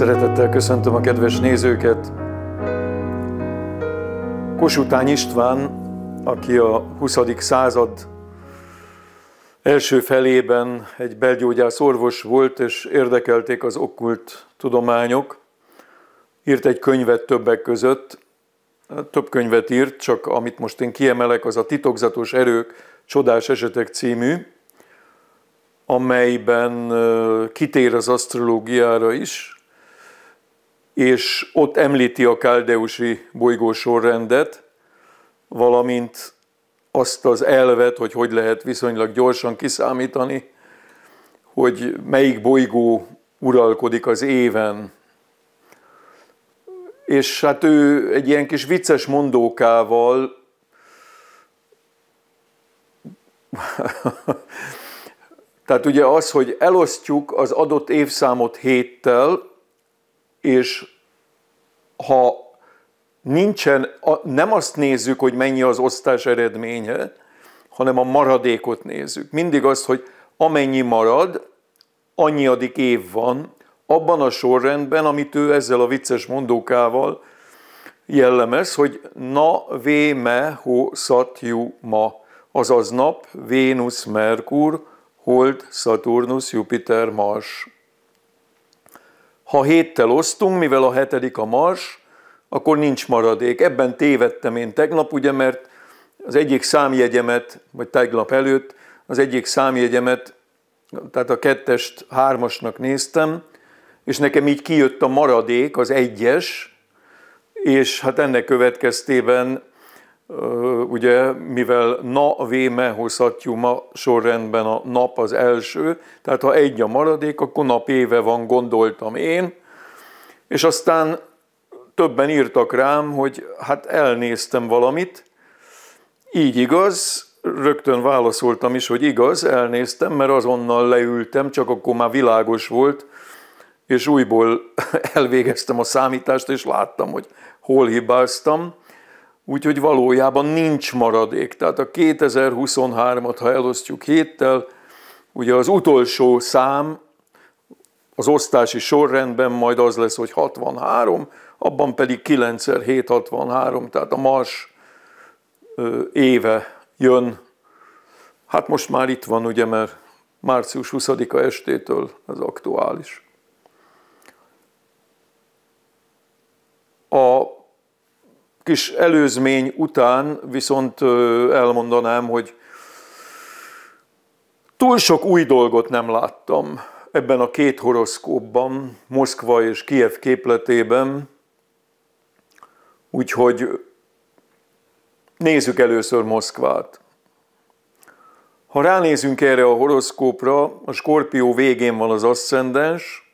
szeretettel köszöntöm a kedves nézőket. Kosutány István, aki a 20. század első felében egy belgyógyász orvos volt, és érdekelték az okkult tudományok, írt egy könyvet többek között, több könyvet írt, csak amit most én kiemelek, az a Titokzatos erők, csodás esetek című, amelyben kitér az asztrológiára is, és ott említi a káldeusi bolygósorrendet, valamint azt az elvet, hogy hogy lehet viszonylag gyorsan kiszámítani, hogy melyik bolygó uralkodik az éven. És hát ő egy ilyen kis vicces mondókával Tehát ugye az, hogy elosztjuk az adott évszámot héttel, és ha nincsen, nem azt nézzük, hogy mennyi az osztás eredménye, hanem a maradékot nézzük. Mindig azt, hogy amennyi marad, annyiadik év van, abban a sorrendben, amit ő ezzel a vicces mondókával jellemez, hogy na véme ho szatjú ma, azaz nap, Vénusz, Merkur, Hold, Saturnus, Jupiter, Mars ha héttel osztunk, mivel a hetedik a mars, akkor nincs maradék. Ebben tévedtem én tegnap, ugye, mert az egyik számjegyemet, vagy tegnap előtt, az egyik számjegyemet, tehát a kettest hármasnak néztem, és nekem így kijött a maradék, az egyes, és hát ennek következtében ugye mivel na véme hozhatjuk ma sorrendben a nap az első, tehát ha egy a maradék, akkor nap éve van, gondoltam én, és aztán többen írtak rám, hogy hát elnéztem valamit, így igaz, rögtön válaszoltam is, hogy igaz, elnéztem, mert azonnal leültem, csak akkor már világos volt, és újból elvégeztem a számítást, és láttam, hogy hol hibáztam, úgyhogy valójában nincs maradék. Tehát a 2023-at, ha elosztjuk héttel, ugye az utolsó szám az osztási sorrendben majd az lesz, hogy 63, abban pedig 63, tehát a mars éve jön. Hát most már itt van, ugye, mert március 20-a estétől ez aktuális. A kis előzmény után viszont elmondanám, hogy túl sok új dolgot nem láttam ebben a két horoszkópban, Moszkva és Kiev képletében, úgyhogy nézzük először Moszkvát. Ha ránézünk erre a horoszkópra, a skorpió végén van az asszendens,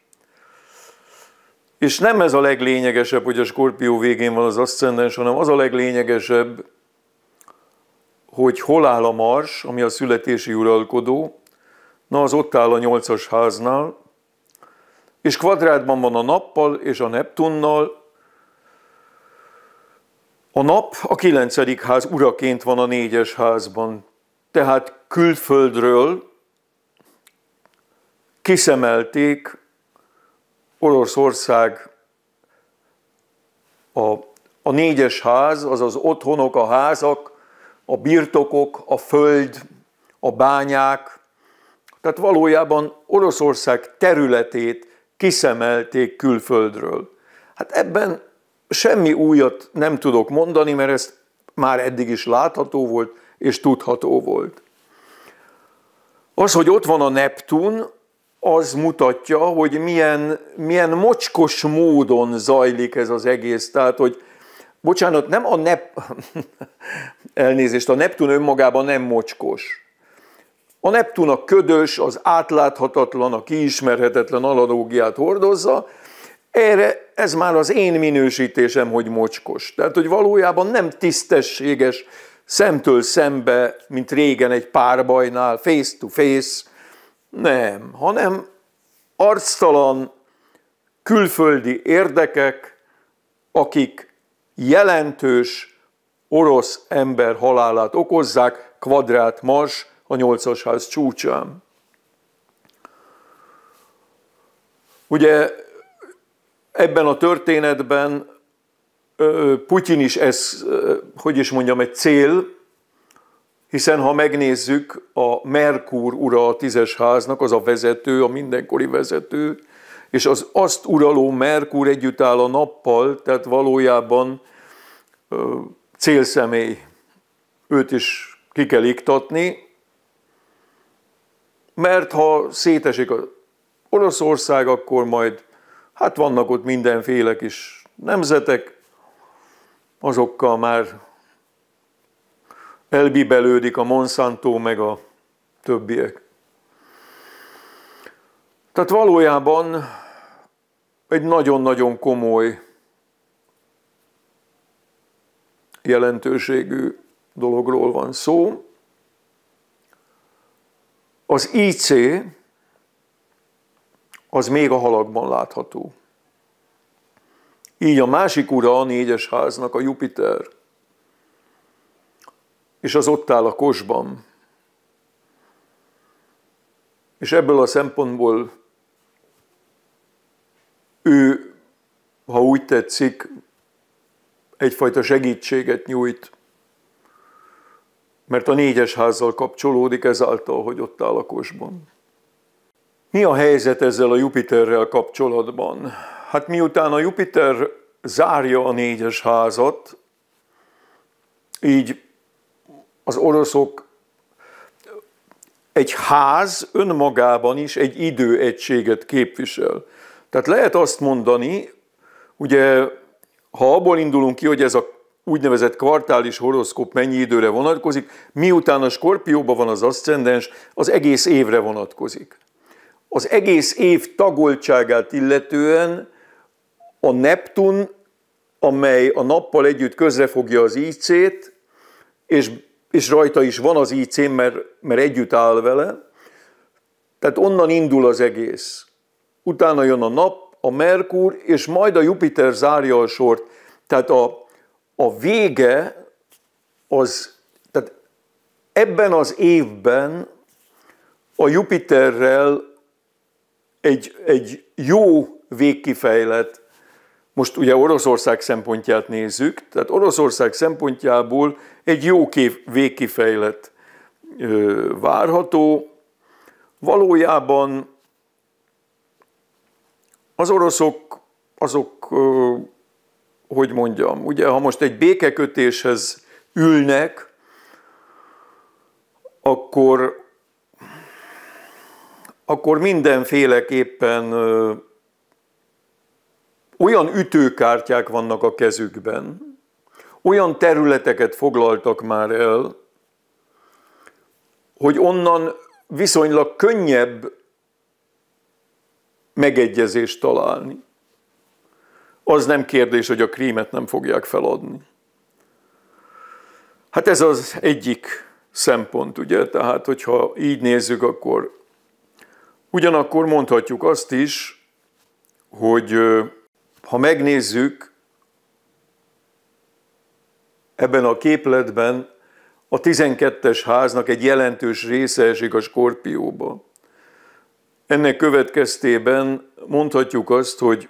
és nem ez a leglényegesebb, hogy a skorpió végén van az aszcendens, hanem az a leglényegesebb, hogy hol áll a mars, ami a születési uralkodó, na az ott áll a nyolcas háznál, és kvadrátban van a nappal és a Neptunnal, a nap a kilencedik ház uraként van a négyes házban, tehát külföldről kiszemelték Oroszország a, a négyes ház, az az otthonok, a házak, a birtokok, a föld, a bányák, tehát valójában Oroszország területét kiszemelték külföldről. Hát ebben semmi újat nem tudok mondani, mert ezt már eddig is látható volt és tudható volt. Az, hogy ott van a Neptun, az mutatja, hogy milyen, milyen mocskos módon zajlik ez az egész. Tehát, hogy bocsánat, nem a nep... elnézést, a Neptun önmagában nem mocskos. A Neptun a ködös, az átláthatatlan, a kiismerhetetlen analógiát hordozza, erre ez már az én minősítésem, hogy mocskos. Tehát, hogy valójában nem tisztességes szemtől szembe, mint régen egy párbajnál, face to face, nem, hanem arctalan külföldi érdekek, akik jelentős orosz ember halálát okozzák, kvadrát mars a nyolcas ház csúcsán. Ugye ebben a történetben Putyin is ez, hogy is mondjam, egy cél, hiszen ha megnézzük, a Merkur ura a tízes háznak, az a vezető, a mindenkori vezető, és az azt uraló Merkur együtt áll a nappal, tehát valójában ö, célszemély. Őt is ki kell iktatni, mert ha szétesik az Oroszország, akkor majd, hát vannak ott mindenféle kis nemzetek, azokkal már elbibelődik a Monsanto meg a többiek. Tehát valójában egy nagyon-nagyon komoly jelentőségű dologról van szó. Az IC az még a halakban látható. Így a másik ura a négyes háznak, a Jupiter, és az ott áll a kosban. És ebből a szempontból ő, ha úgy tetszik, egyfajta segítséget nyújt, mert a négyes házzal kapcsolódik ezáltal, hogy ott áll a kosban. Mi a helyzet ezzel a Jupiterrel kapcsolatban? Hát miután a Jupiter zárja a négyes házat, így az oroszok egy ház önmagában is egy időegységet képvisel. Tehát lehet azt mondani, ugye, ha abból indulunk ki, hogy ez a úgynevezett kvartális horoszkóp mennyi időre vonatkozik, miután a skorpióban van az aszcendens, az egész évre vonatkozik. Az egész év tagoltságát illetően a Neptun, amely a nappal együtt közrefogja az ic és és rajta is van az így cím, mert, mert együtt áll vele. Tehát onnan indul az egész. Utána jön a nap, a Merkur, és majd a Jupiter zárja a sort. Tehát a, a vége az, tehát ebben az évben a Jupiterrel egy, egy jó végkifejlet most ugye Oroszország szempontját nézzük, tehát Oroszország szempontjából egy jó kép, végkifejlet ö, várható. Valójában az oroszok, azok, ö, hogy mondjam, ugye ha most egy békekötéshez ülnek, akkor, akkor mindenféleképpen ö, olyan ütőkártyák vannak a kezükben, olyan területeket foglaltak már el, hogy onnan viszonylag könnyebb megegyezést találni. Az nem kérdés, hogy a krímet nem fogják feladni. Hát ez az egyik szempont, ugye? Tehát, hogyha így nézzük, akkor ugyanakkor mondhatjuk azt is, hogy ha megnézzük ebben a képletben, a 12-es háznak egy jelentős része esik a skorpióba. Ennek következtében mondhatjuk azt, hogy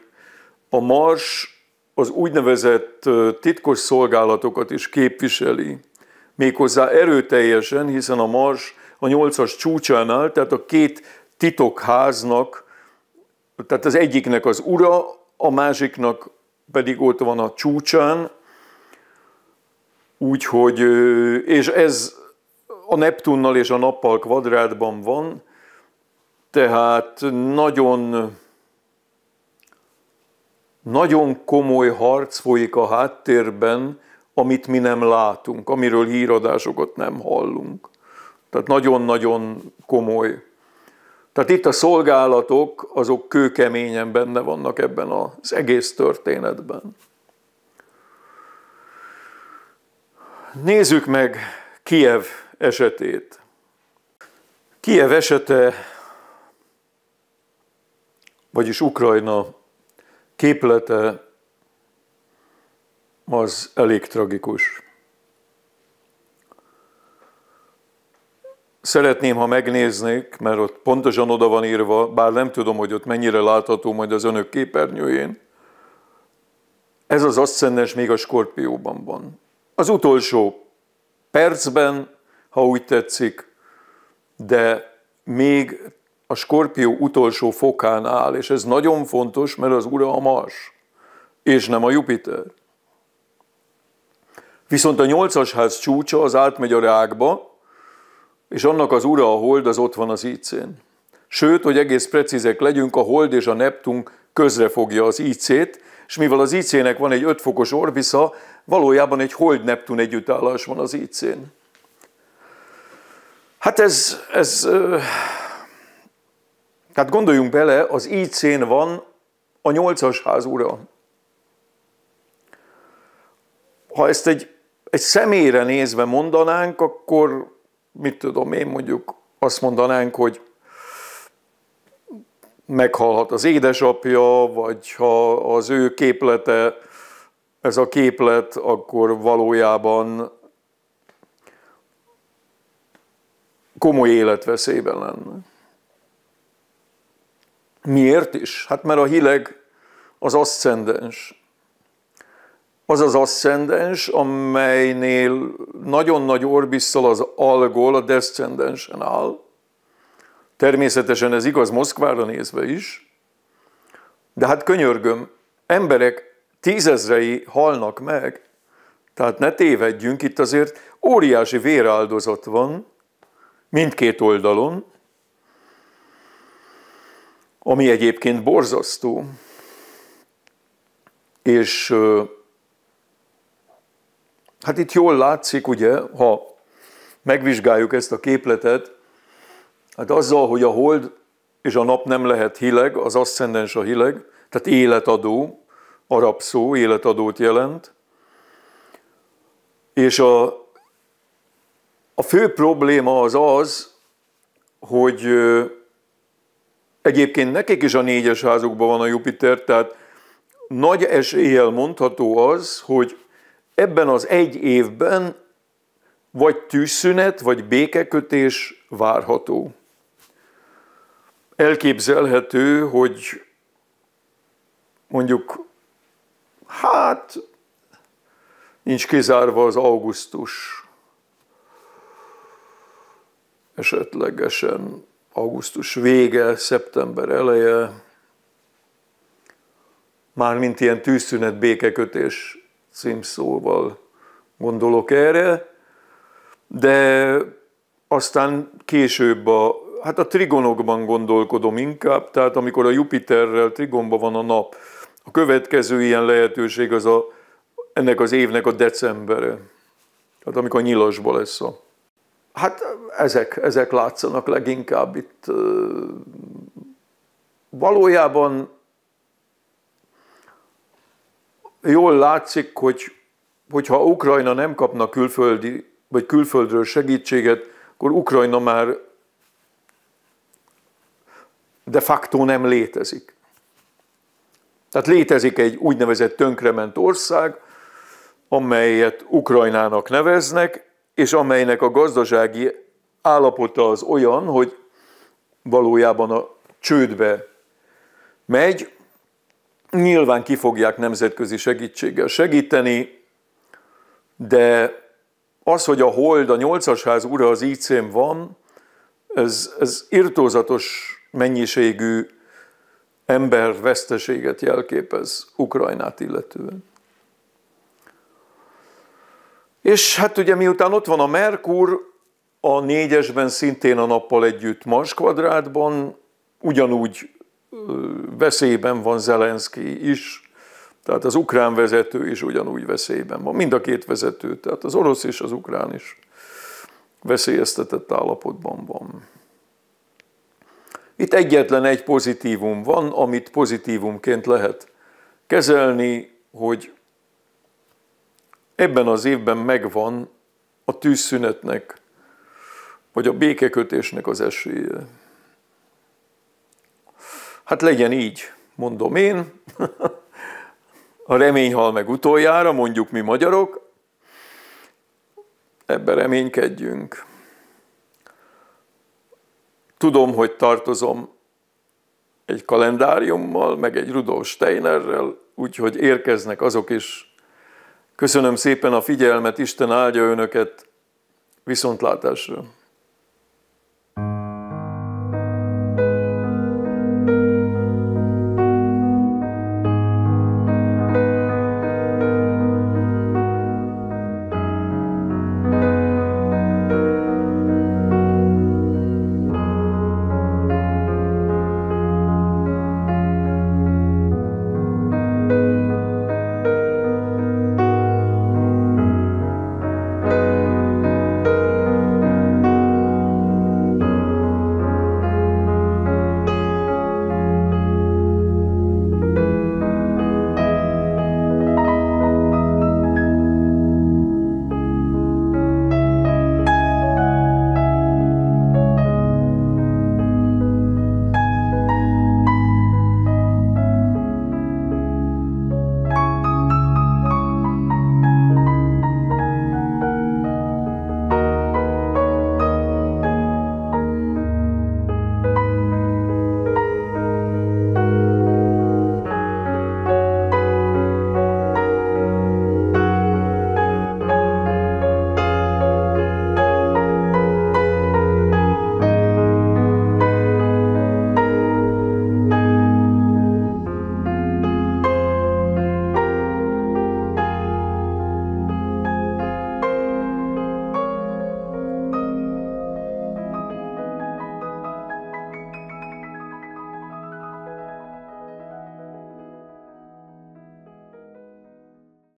a mars az úgynevezett titkos szolgálatokat is képviseli, méghozzá erőteljesen, hiszen a mars a nyolcas csúcsánál, tehát a két titokháznak, tehát az egyiknek az ura, a másiknak pedig ott van a csúcsán, úgyhogy, és ez a Neptunnal és a nappal kvadrátban van, tehát nagyon, nagyon komoly harc folyik a háttérben, amit mi nem látunk, amiről híradásokat nem hallunk. Tehát nagyon-nagyon komoly tehát itt a szolgálatok, azok kőkeményen benne vannak ebben az egész történetben. Nézzük meg Kiev esetét. Kiev esete, vagyis Ukrajna képlete az elég tragikus. Szeretném, ha megnéznék, mert ott pontosan oda van írva, bár nem tudom, hogy ott mennyire látható majd az önök képernyőjén. Ez az asszendens még a skorpióban van. Az utolsó percben, ha úgy tetszik, de még a skorpió utolsó fokán áll, és ez nagyon fontos, mert az ura a Mars, és nem a Jupiter. Viszont a nyolcas ház csúcsa az átmegy a rákba, és annak az ura a hold az ott van az ícén. Sőt, hogy egész precízek legyünk, a hold és a Neptun közre fogja az ícét, és mivel az ícének van egy ötfokos orbisza, valójában egy hold-Neptun együttállás van az ícén. Hát ez, ez, hát gondoljunk bele, az ícén van a nyolcas ház ura. Ha ezt egy, egy személyre nézve mondanánk, akkor mit tudom én, mondjuk azt mondanánk, hogy meghalhat az édesapja, vagy ha az ő képlete, ez a képlet, akkor valójában komoly életveszélyben lenne. Miért is? Hát mert a hileg az aszcendens az az asszendens, amelynél nagyon nagy orbisszal az algol a descendensen áll. Természetesen ez igaz Moszkvára nézve is, de hát könyörgöm, emberek tízezrei halnak meg, tehát ne tévedjünk, itt azért óriási véráldozat van mindkét oldalon, ami egyébként borzasztó. És Hát itt jól látszik, ugye, ha megvizsgáljuk ezt a képletet, hát azzal, hogy a hold és a nap nem lehet hileg, az asszendens a hileg, tehát életadó, arab szó életadót jelent, és a, a fő probléma az az, hogy egyébként nekik is a négyes házukban van a Jupiter, tehát nagy eséllyel mondható az, hogy ebben az egy évben vagy tűzszünet, vagy békekötés várható. Elképzelhető, hogy mondjuk, hát nincs kizárva az augusztus, esetlegesen augusztus vége, szeptember eleje, mármint ilyen tűzszünet békekötés címszóval gondolok erre, de aztán később a, hát a trigonokban gondolkodom inkább, tehát amikor a Jupiterrel trigonban van a nap, a következő ilyen lehetőség az a, ennek az évnek a decembere, tehát amikor nyilasba lesz a... Hát ezek, ezek látszanak leginkább itt. Valójában jól látszik, hogy hogyha Ukrajna nem kapna külföldi, vagy külföldről segítséget, akkor Ukrajna már de facto nem létezik. Tehát létezik egy úgynevezett tönkrement ország, amelyet Ukrajnának neveznek, és amelynek a gazdasági állapota az olyan, hogy valójában a csődbe megy, nyilván ki fogják nemzetközi segítséggel segíteni, de az, hogy a hold, a nyolcas ház ura az ícén van, ez, ez irtózatos mennyiségű ember veszteséget jelképez Ukrajnát illetően. És hát ugye miután ott van a Merkur, a négyesben szintén a nappal együtt Mars kvadrátban, ugyanúgy veszélyben van Zelenszky is, tehát az ukrán vezető is ugyanúgy veszélyben van. Mind a két vezető, tehát az orosz és az ukrán is veszélyeztetett állapotban van. Itt egyetlen egy pozitívum van, amit pozitívumként lehet kezelni, hogy ebben az évben megvan a tűzszünetnek, vagy a békekötésnek az esélye. Hát legyen így, mondom én. A remény hal meg utoljára, mondjuk mi magyarok. Ebbe reménykedjünk. Tudom, hogy tartozom egy kalendáriummal, meg egy Rudolf Steinerrel, úgyhogy érkeznek azok is. Köszönöm szépen a figyelmet, Isten áldja önöket, viszontlátásra!